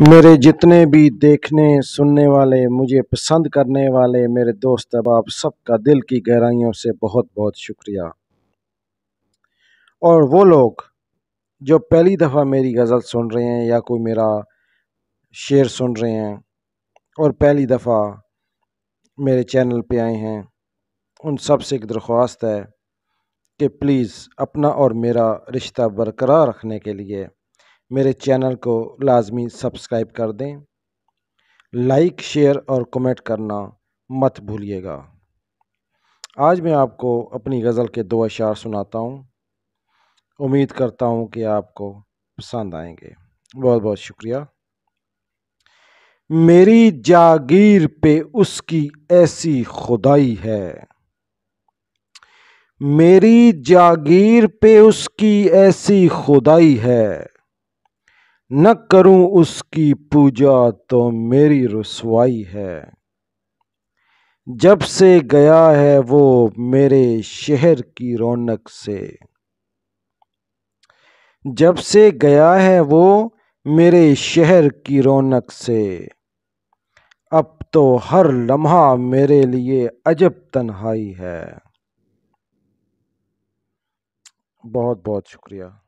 मेरे जितने भी देखने सुनने वाले मुझे पसंद करने वाले मेरे दोस्त अहबाब सबका दिल की गहराइयों से बहुत बहुत शुक्रिया और वो लोग जो पहली दफ़ा मेरी गज़ल सुन रहे हैं या कोई मेरा शेर सुन रहे हैं और पहली दफ़ा मेरे चैनल पे आए हैं उन सब से एक दरख्वास्त है कि प्लीज़ अपना और मेरा रिश्ता बरकरार रखने के लिए मेरे चैनल को लाजमी सब्सक्राइब कर दें लाइक शेयर और कमेंट करना मत भूलिएगा आज मैं आपको अपनी गज़ल के दो अशार सुनाता हूँ उम्मीद करता हूँ कि आपको पसंद आएंगे बहुत बहुत शुक्रिया मेरी जागीर पे उसकी ऐसी खुदाई है मेरी जागीर पे उसकी ऐसी खुदाई है न करूं उसकी पूजा तो मेरी रसवाई है जब से गया है वो मेरे शहर की रौनक से जब से गया है वो मेरे शहर की रौनक से अब तो हर लम्हा मेरे लिए अजब तन्हाई है बहुत बहुत शुक्रिया